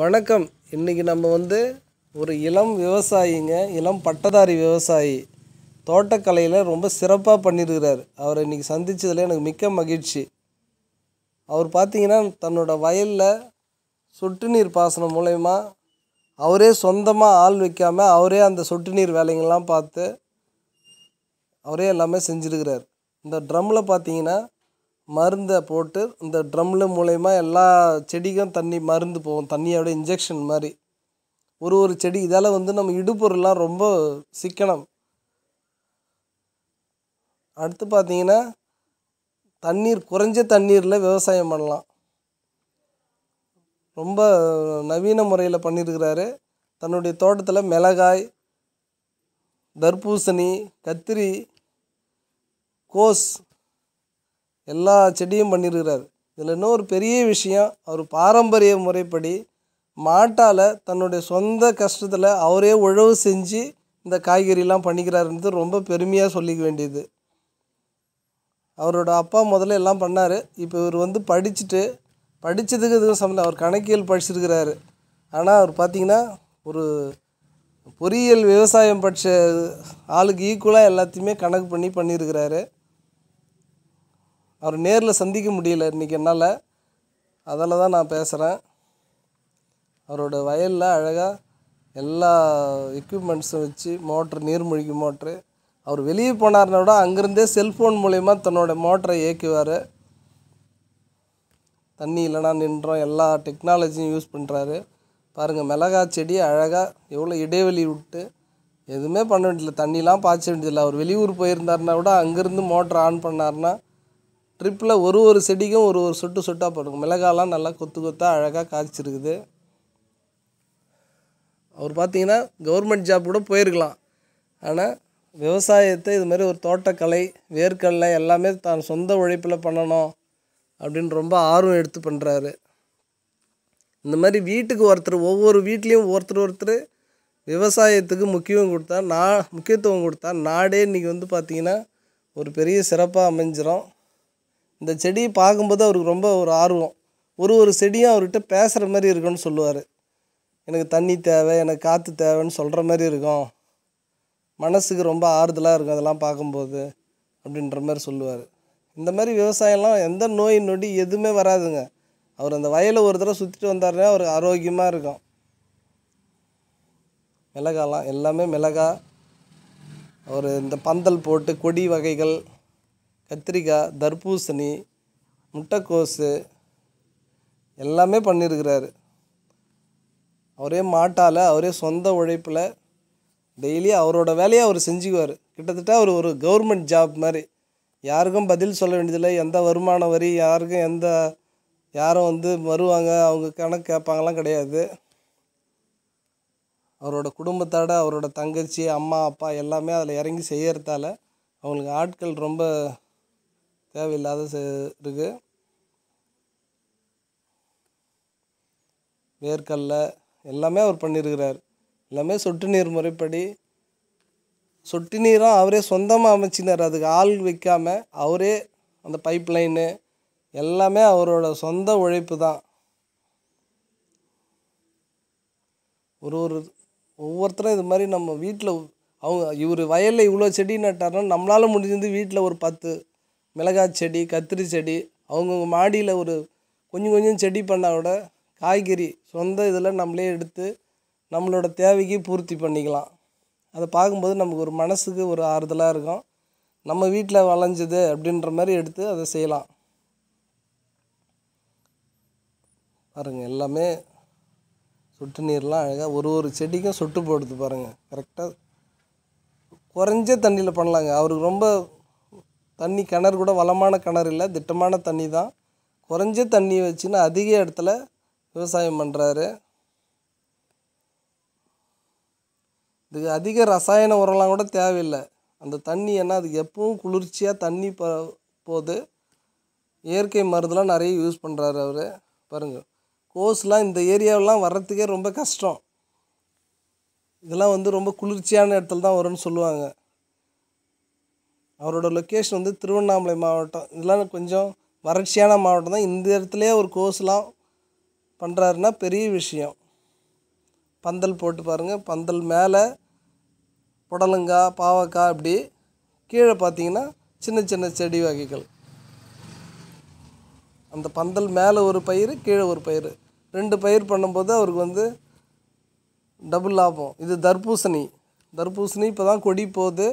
வணக்கம் இன்றைக்கி நம்ம வந்து ஒரு இளம் விவசாயிங்க இளம் பட்டதாரி விவசாயி தோட்டக்கலையில் ரொம்ப சிறப்பாக பண்ணியிருக்கிறார் அவரை இன்றைக்கி சந்தித்ததில் எனக்கு மிக்க மகிழ்ச்சி அவர் பார்த்திங்கன்னா தன்னோட வயலில் சொட்டு நீர் பாசனம் மூலயமா அவரே சொந்தமாக ஆள் வைக்காமல் அவரே அந்த சொட்டு நீர் வேலைங்கள்லாம் பார்த்து அவரே எல்லாமே செஞ்சுருக்கிறார் இந்த ட்ரம்மில் பார்த்தீங்கன்னா மருந்தை போட்டு இந்த ட்ரம்மில் மூலயமா எல்லா செடிக்கும் தண்ணி மருந்து போகும் தண்ணியோட இன்ஜெக்ஷன் மாதிரி ஒரு ஒரு செடி இதால் வந்து நம்ம இடுப்பொருள்லாம் ரொம்ப சிக்கனம் அடுத்து பார்த்தீங்கன்னா தண்ணீர் குறைஞ்ச தண்ணீரில் விவசாயம் பண்ணலாம் ரொம்ப நவீன முறையில் பண்ணியிருக்கிறாரு தன்னுடைய தோட்டத்தில் மிளகாய் தர்பூசணி கத்திரி கோஸ் எல்லா செடியும் பண்ணியிருக்கிறார் இதில் இன்னொரு பெரிய விஷயம் அவர் பாரம்பரிய முறைப்படி மாட்டால் தன்னுடைய சொந்த கஷ்டத்தில் அவரே உழவு செஞ்சு இந்த காய்கறிலாம் பண்ணிக்கிறாருன்றது ரொம்ப பெருமையாக சொல்லிக்க வேண்டியது அவரோட அப்பா முதல்ல எல்லாம் பண்ணார் இப்போ இவர் வந்து படிச்சுட்டு படித்ததுக்கு எதுவும் சம்மந்தம் அவர் கணக்கியல் படிச்சிருக்கிறாரு ஆனால் அவர் பார்த்திங்கன்னா ஒரு பொறியியல் விவசாயம் படித்த ஆளுக்கு ஈக்குவலாக எல்லாத்தையுமே கணக்கு பண்ணி பண்ணியிருக்கிறாரு அவர் நேரில் சந்திக்க முடியல இன்றைக்கி என்னால் அதில் தான் நான் பேசுகிறேன் அவரோட வயலில் அழகாக எல்லா எக்யூப்மெண்ட்ஸும் வச்சு மோட்ரு நீர்மூழ்கி மோட்ரு அவர் வெளியே போனார்னா விட அங்கேருந்தே செல்ஃபோன் மூலயமா தன்னோட மோட்டரை இயக்குவார் தண்ணி இல்லைனா நின்றோம் எல்லா டெக்னாலஜியும் யூஸ் பண்ணுறாரு பாருங்கள் மிளகா செடி அழகாக எவ்வளோ இடைவெளி விட்டு எதுவுமே பண்ண வேண்டியதில்லை தண்ணிலாம் பாய்ச்ச வேண்டியதில்லை அவர் வெளியூர் போயிருந்தார்னா கூட அங்கேருந்து மோட்டர் ஆன் பண்ணார்னா ட்ரிப்பில் ஒரு ஒரு செடிக்கும் ஒரு ஒரு சொட்டு சொட்டாக போடுங்க மிளகாலாம் நல்லா கொத்து கொத்தாக அழகாக காய்ச்சிருக்குது அவர் பார்த்தீங்கன்னா கவர்மெண்ட் ஜாப் கூட போயிருக்கலாம் ஆனால் விவசாயத்தை இது மாதிரி ஒரு தோட்டக்கலை வேர்க்கடலை எல்லாமே தான் சொந்த உழைப்பில் பண்ணணும் அப்படின்னு ரொம்ப ஆர்வம் எடுத்து பண்ணுறாரு இந்த மாதிரி வீட்டுக்கு ஒருத்தர் ஒவ்வொரு வீட்லேயும் ஒருத்தர் ஒருத்தர் விவசாயத்துக்கு முக்கியம் கொடுத்தா நா முக்கியத்துவம் கொடுத்தா நாடே இன்றைக்கி வந்து பார்த்திங்கன்னா ஒரு பெரிய சிறப்பாக அமைஞ்சிரும் இந்த செடியை பார்க்கும்போது அவருக்கு ரொம்ப ஒரு ஆர்வம் ஒரு ஒரு செடியும் அவர்கிட்ட பேசுகிற மாதிரி இருக்குன்னு சொல்லுவார் எனக்கு தண்ணி தேவை எனக்கு காற்று தேவைன்னு சொல்கிற மாதிரி இருக்கும் மனசுக்கு ரொம்ப ஆறுதலாக இருக்கும் அதெல்லாம் பார்க்கும்போது அப்படின்ற மாதிரி சொல்லுவார் இந்த மாதிரி விவசாயம்லாம் எந்த நோய் நொடி எதுவுமே வராதுங்க அவர் அந்த வயலை ஒரு தடவை சுற்றிட்டு வந்தாருன்னா அவர் ஆரோக்கியமாக இருக்கும் மிளகாலாம் எல்லாமே மிளகா அவர் இந்த பந்தல் போட்டு கொடி வகைகள் கத்திரிக்காய் தர்பூசணி முட்டைக்கோஸு எல்லாமே பண்ணியிருக்கிறார் அவரே மாட்டால் அவரே சொந்த உழைப்பில் டெய்லி அவரோட வேலையை அவர் செஞ்சுக்குவார் கிட்டத்தட்ட அவர் ஒரு கவர்மெண்ட் ஜாப் மாதிரி யாருக்கும் பதில் சொல்ல வேண்டியதில்லை எந்த வருமான வரி யாருக்கும் எந்த யாரும் வந்து வருவாங்க அவங்க கணக்கு கேட்பாங்கலாம் கிடையாது அவரோட குடும்பத்தோட அவரோட தங்கச்சி அம்மா அப்பா எல்லாமே அதில் இறங்கி செய்யறதால அவங்களுக்கு ஆட்கள் ரொம்ப தேவையில்லாத இருக்கு வேர்க்கல்ல எல்லாமே அவர் பண்ணியிருக்கிறார் எல்லாமே சொட்டு நீர் முறைப்படி சொட்டு நீரும் அவரே சொந்தமாக அமைச்சினார் அதுக்கு ஆள் வைக்காமல் அவரே அந்த பைப் லைனு எல்லாமே அவரோட சொந்த உழைப்பு தான் ஒரு ஒரு ஒவ்வொருத்தரும் இது மாதிரி நம்ம வீட்டில் அவங்க இவர் வயலில் இவ்வளோ செடி நட்டாருன்னா நம்மளால் முடிஞ்சது வீட்டில் ஒரு பத்து மிளகாய் செடி கத்திரி செடி அவங்கவுங்க மாடியில் ஒரு கொஞ்சம் கொஞ்சம் செடி பண்ணால் கூட காய்கறி சொந்த இதில் நம்மளே எடுத்து நம்மளோட தேவைக்கு பூர்த்தி பண்ணிக்கலாம் அதை பார்க்கும்போது நமக்கு ஒரு மனசுக்கு ஒரு ஆறுதலாக இருக்கும் நம்ம வீட்டில் வளைஞ்சது அப்படின்ற மாதிரி எடுத்து அதை செய்யலாம் பாருங்கள் எல்லாமே சொட்டு நீர்லாம் அழகாக ஒரு ஒரு செடிக்கும் சொட்டு போடுது பாருங்கள் கரெக்டாக குறைஞ்ச தண்ணியில் பண்ணலாங்க அவருக்கு ரொம்ப தண்ணி கிணறு கூட வளமான கிணறு இல்லை திட்டமான தண்ணி தான் குறைஞ்ச தண்ணி வச்சுன்னு அதிக இடத்துல விவசாயம் பண்ணுறாரு இதுக்கு அதிக ரசாயன உரம்லாம் கூட தேவையில்லை அந்த தண்ணி என்ன அது எப்பவும் குளிர்ச்சியாக தண்ணி ப போகுது இயற்கை மருந்துலாம் நிறைய யூஸ் பண்ணுறாரு அவர் பாருங்கள் கோஸ்லாம் இந்த ஏரியாவெலாம் வர்றதுக்கே ரொம்ப கஷ்டம் இதெல்லாம் வந்து ரொம்ப குளிர்ச்சியான இடத்துல தான் வரும்னு சொல்லுவாங்க அவரோட லொக்கேஷன் வந்து திருவண்ணாமலை மாவட்டம் இதெல்லாம் கொஞ்சம் வறட்சியான மாவட்டம் தான் இந்த இடத்துலையே ஒரு கோர்ஸ்லாம் பண்ணுறாருன்னா பெரிய விஷயம் பந்தல் போட்டு பாருங்கள் பந்தல் மேலே புடலங்காய் பாவக்காய் அப்படி கீழே பார்த்தீங்கன்னா சின்ன சின்ன செடி வகைகள் அந்த பந்தல் மேலே ஒரு பயிர் கீழே ஒரு பயிர் ரெண்டு பயிர் பண்ணும்போது அவருக்கு வந்து டபுள் லாபம் இது தர்பூசணி தர்பூசணி இப்போ தான் கொடி போகுது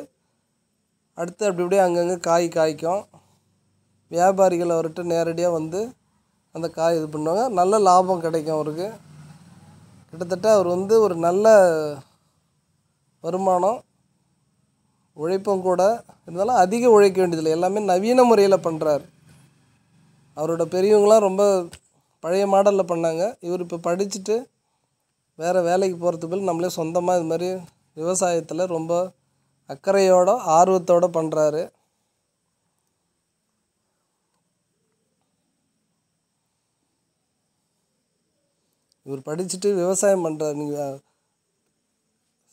அடுத்து அப்படி அப்படியே அங்கங்கே காய் காய்க்கும் வியாபாரிகள் அவர்கிட்ட நேரடியாக வந்து அந்த காய் இது பண்ணுவாங்க நல்ல லாபம் கிடைக்கும் அவருக்கு கிட்டத்தட்ட அவர் வந்து ஒரு நல்ல வருமானம் உழைப்பும் கூட இருந்தாலும் அதிக உழைக்க வேண்டியதில்லை எல்லாமே நவீன முறையில் பண்ணுறார் அவரோட பெரியவங்களாம் ரொம்ப பழைய மாடலில் பண்ணாங்க இவர் இப்போ படிச்சுட்டு வேறு வேலைக்கு போகிறதுக்கு நம்மளே சொந்தமாக இது மாதிரி விவசாயத்தில் ரொம்ப அக்கறையோட ஆர்வத்தோடு பண்ணுறாரு இவர் படிச்சுட்டு விவசாயம் பண்ணுறாரு நீங்கள்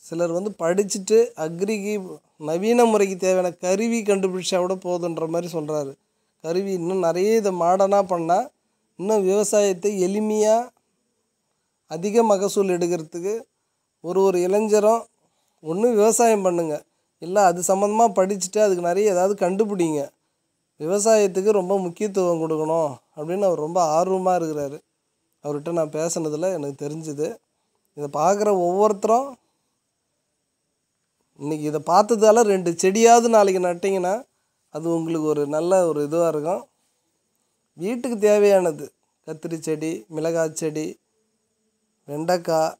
சிலர் வந்து படிச்சுட்டு அக்ரிக்கு நவீன முறைக்கு தேவையான கருவி கண்டுபிடிச்சா கூட போதுன்ற மாதிரி சொல்கிறாரு கருவி இன்னும் நிறைய இதை மாடனாக பண்ணால் இன்னும் விவசாயத்தை எளிமையாக அதிக மகசூல் எடுக்கிறதுக்கு ஒரு ஒரு இளைஞரும் ஒன்று விவசாயம் பண்ணுங்கள் இல்லை அது சம்மந்தமாக படிச்சுட்டு அதுக்கு நிறைய ஏதாவது கண்டுபிடிங்க விவசாயத்துக்கு ரொம்ப முக்கியத்துவம் கொடுக்கணும் அப்படின்னு அவர் ரொம்ப ஆர்வமாக இருக்கிறாரு அவர்கிட்ட நான் பேசினதில் எனக்கு தெரிஞ்சுது இதை பார்க்குற ஒவ்வொருத்தரும் இன்றைக்கி இதை பார்த்ததால ரெண்டு செடியாவது நாளைக்கு நட்டிங்கன்னா அது உங்களுக்கு ஒரு நல்ல ஒரு இதுவாக இருக்கும் வீட்டுக்கு தேவையானது கத்திரி செடி மிளகாய் செடி வெண்டைக்காய்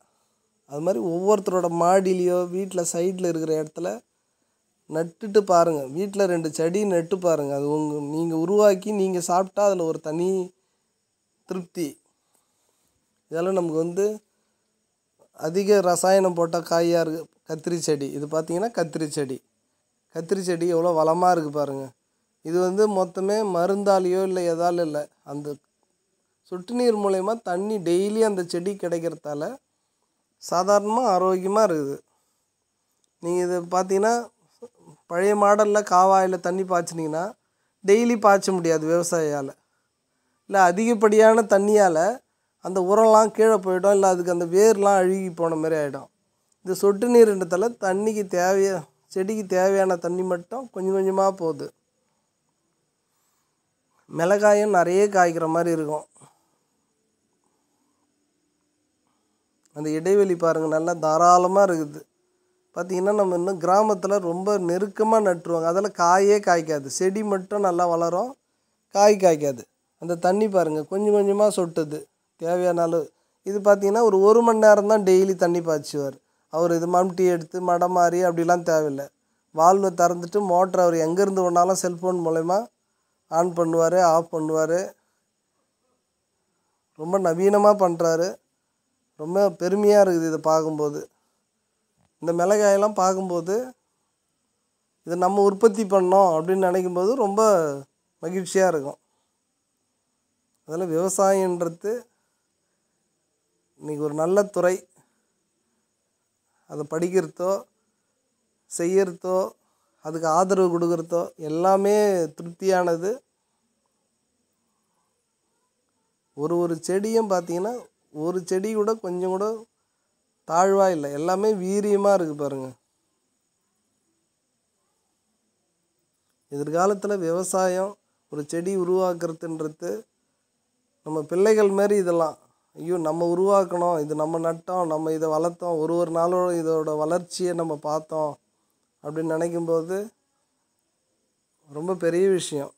அது மாதிரி ஒவ்வொருத்தரோட மாடிலேயோ வீட்டில் சைடில் இருக்கிற இடத்துல நட்டுட்டு பாருங்கள் வீட்டில் ரெண்டு செடி நட்டு பாருங்கள் அது உங்கள் நீங்கள் உருவாக்கி நீங்கள் சாப்பிட்டா அதில் ஒரு தனி திருப்தி இதெல்லாம் நமக்கு வந்து அதிக ரசாயனம் போட்டால் காயாக இருக்குது கத்திரி செடி இது பார்த்திங்கன்னா கத்திரி செடி கத்திரி செடி எவ்வளோ வளமாக இருக்குது பாருங்கள் இது வந்து மொத்தமே மருந்தாலேயோ இல்லை எதாலும் இல்லை அந்த சொட்டு நீர் மூலயமா தண்ணி டெய்லி அந்த செடி கிடைக்கிறதால சாதாரணமாக ஆரோக்கியமாக இருக்குது நீங்கள் இதை பார்த்தீங்கன்னா பழைய மாடலில் காவாயில் தண்ணி பாய்ச்சினிங்கன்னா டெய்லி பாய்ச்ச முடியாது விவசாயியால் இல்லை அதிகப்படியான தண்ணியால் அந்த உரம்லாம் கீழே போயிடும் இல்லை அதுக்கு அந்த வேர்லாம் அழுகி போன மாதிரி ஆகிடும் இந்த சொட்டு நீர்ன்றதால் தண்ணிக்கு தேவைய செடிக்கு தேவையான தண்ணி மட்டும் கொஞ்சம் கொஞ்சமாக போகுது மிளகாயும் நிறைய காய்க்கிற மாதிரி இருக்கும் அந்த இடைவெளி பாருங்கள் நல்லா தாராளமாக இருக்குது பார்த்திங்கன்னா நம்ம இன்னும் கிராமத்தில் ரொம்ப நெருக்கமாக நட்டுருவாங்க அதில் காயே காய்க்காது செடி மட்டும் நல்லா வளரும் காய் காய்க்காது அந்த தண்ணி பாருங்கள் கொஞ்சம் கொஞ்சமாக சொட்டுது தேவையான அளவு இது பார்த்திங்கன்னா ஒரு ஒரு மணி நேரம் தான் டெய்லி தண்ணி பாய்ச்சுவார் அவர் இது மம்டி எடுத்து மடம் மாறி அப்படிலாம் தேவையில்லை வால்வை திறந்துட்டு மோட்டர் அவர் எங்கேருந்து ஒன்றாலும் செல்ஃபோன் மூலயமா ஆன் பண்ணுவார் ஆஃப் பண்ணுவார் ரொம்ப நவீனமாக பண்ணுறாரு ரொம்ப பெருமையாக இருக்குது இதை பார்க்கும்போது இந்த மிளகாயெல்லாம் பார்க்கும்போது இதை நம்ம உற்பத்தி பண்ணோம் அப்படின்னு நினைக்கும் போது ரொம்ப மகிழ்ச்சியாக இருக்கும் அதில் விவசாயன்றது இன்றைக்கி ஒரு நல்ல துறை அதை படிக்கிறதோ செய்கிறதோ அதுக்கு ஆதரவு கொடுக்குறதோ எல்லாமே திருப்தியானது ஒரு ஒரு செடியும் பார்த்திங்கன்னா ஒரு செடி கூட கொஞ்சம் கூட தாழ்வா இல்லை எல்லாமே வீரியமாக இருக்குது பாருங்கள் எதிர்காலத்தில் விவசாயம் ஒரு செடி உருவாக்குறதுன்றது நம்ம பிள்ளைகள் மாரி இதெல்லாம் ஐயோ நம்ம உருவாக்கணும் இது நம்ம நட்டோம் நம்ம இதை வளர்த்தோம் ஒரு ஒரு நாளோட இதோட வளர்ச்சியை நம்ம பார்த்தோம் அப்படின்னு நினைக்கும்போது ரொம்ப பெரிய விஷயம்